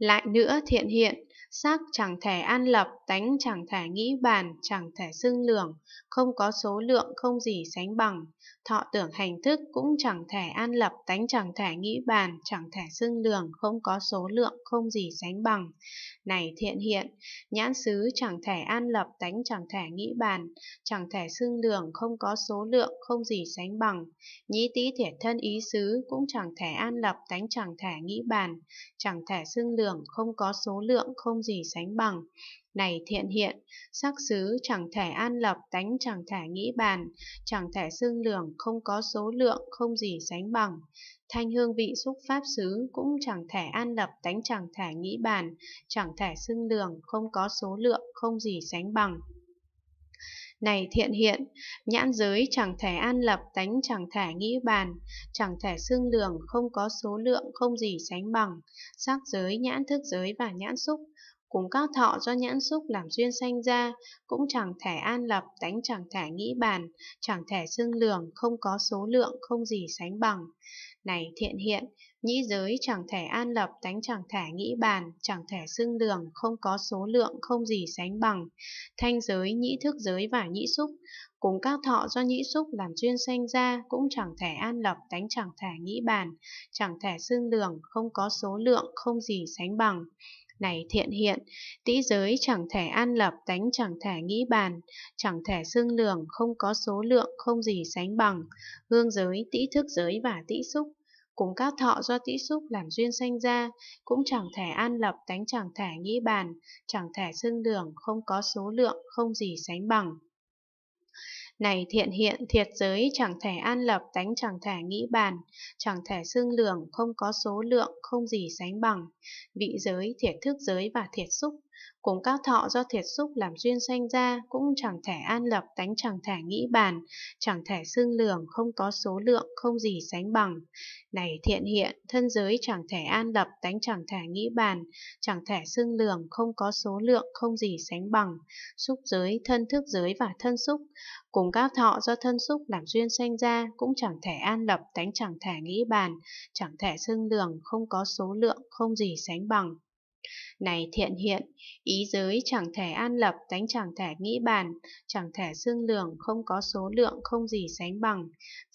lại nữa thiện hiện sắc chẳng thể an lập, tánh chẳng thể nghĩ bàn, chẳng thể xưng lường, không có số lượng không gì sánh bằng. Thọ tưởng hành thức cũng chẳng thể an lập, tánh chẳng thể nghĩ bàn, chẳng thể xưng lường, không có số lượng không gì sánh bằng. Này thiện hiện, nhãn xứ chẳng thể an lập, tánh chẳng thể nghĩ bàn, chẳng thể xưng lường, không có số lượng không gì sánh bằng. Nhĩ tý thiệt thân ý xứ cũng chẳng thể an lập, tánh chẳng thể nghĩ bàn, chẳng thể xưng lường, không có số lượng không không gì sánh bằng. Này thiện hiện, sắc xứ chẳng thể an lập, tánh chẳng thể nghĩ bàn, chẳng thể xương lường, không có số lượng, không gì sánh bằng. Thanh hương vị xúc pháp xứ cũng chẳng thể an lập, tánh chẳng thể nghĩ bàn, chẳng thể xương lường, không có số lượng, không gì sánh bằng. Này thiện hiện, nhãn giới chẳng thể an lập, tánh chẳng thể nghĩ bàn, chẳng thể xương lường, không có số lượng, không gì sánh bằng, sắc giới, nhãn thức giới và nhãn xúc. Cùng các thọ do nhãn xúc làm duyên sanh ra, cũng chẳng thể an lập, tánh chẳng thể nghĩ bàn, chẳng thể xương lường, không có số lượng, không gì sánh bằng này thiện hiện, nhĩ giới chẳng thể an lập, tánh chẳng thể nghĩ bàn, chẳng thể xưng đường, không có số lượng, không gì sánh bằng. Thanh giới, nhĩ thức giới và nhĩ xúc, cùng các thọ do nhĩ xúc làm duyên sanh ra, cũng chẳng thể an lập, tánh chẳng thể nghĩ bàn, chẳng thể xưng đường, không có số lượng, không gì sánh bằng này thiện hiện, tĩ giới chẳng thể an lập, tánh chẳng thể nghĩ bàn, chẳng thể xương lường, không có số lượng, không gì sánh bằng, hương giới, tĩ thức giới và tĩ xúc. Cùng các thọ do tĩ xúc làm duyên sanh ra, cũng chẳng thể an lập, tánh chẳng thể nghĩ bàn, chẳng thể xương lường, không có số lượng, không gì sánh bằng. Này thiện hiện thiệt giới chẳng thể an lập tánh chẳng thể nghĩ bàn, chẳng thể xương lường, không có số lượng, không gì sánh bằng. Vị giới, thiệt thức giới và thiệt xúc. Cùng các thọ do thiệt xúc làm duyên sanh ra cũng chẳng thể an lập tánh chẳng thể nghĩ bàn, chẳng thể xương lường, không có số lượng, không gì sánh bằng. Này thiện hiện, thân giới chẳng thể an lập tánh chẳng thể nghĩ bàn, chẳng thể xương lường, không có số lượng, không gì sánh bằng. Xúc giới, thân thức giới và thân xúc. Cùng cùng các thọ do thân xúc làm duyên sanh ra cũng chẳng thể an lập, tánh chẳng thể nghĩ bàn, chẳng thể xưng lường, không có số lượng, không gì sánh bằng. Này thiện hiện, ý giới chẳng thể an lập, tánh chẳng thể nghĩ bàn, chẳng thể xương lường, không có số lượng, không gì sánh bằng.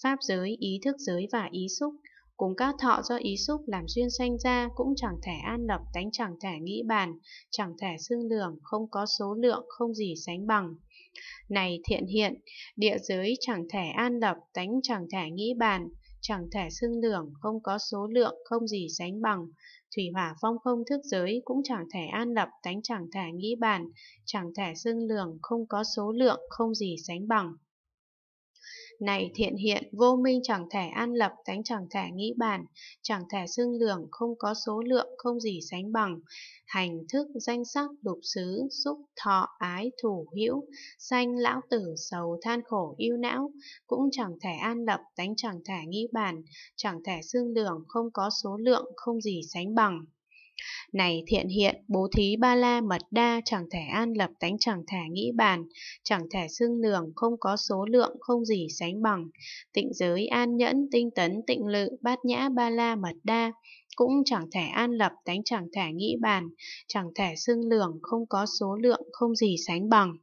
Pháp giới, ý thức giới và ý xúc, cùng các thọ do ý xúc làm duyên sanh ra cũng chẳng thể an lập, tánh chẳng thể nghĩ bàn, chẳng thể xương lường, không có số lượng, không gì sánh bằng. Này thiện hiện, địa giới chẳng thể an lập, tánh chẳng thể nghĩ bàn, chẳng thể xưng đường, không có số lượng, không gì sánh bằng. Thủy hỏa phong không thức giới cũng chẳng thể an lập, tánh chẳng thể nghĩ bàn, chẳng thể xưng lường, không có số lượng, không gì sánh bằng. Này thiện hiện, vô minh chẳng thể an lập, tánh chẳng thể nghĩ bản, chẳng thể xương lường, không có số lượng, không gì sánh bằng. Hành thức, danh sắc, lục xứ, xúc, thọ, ái, thủ, hữu, sanh, lão tử, sầu, than khổ, yêu não, cũng chẳng thể an lập, tánh chẳng thể nghĩ bản, chẳng thể xương lường, không có số lượng, không gì sánh bằng. Này thiện hiện, bố thí ba la mật đa, chẳng thể an lập tánh chẳng thể nghĩ bàn, chẳng thể xưng lường không có số lượng, không gì sánh bằng. Tịnh giới an nhẫn, tinh tấn, tịnh lự, bát nhã ba la mật đa, cũng chẳng thể an lập tánh chẳng thể nghĩ bàn, chẳng thể xưng lường, không có số lượng, không gì sánh bằng.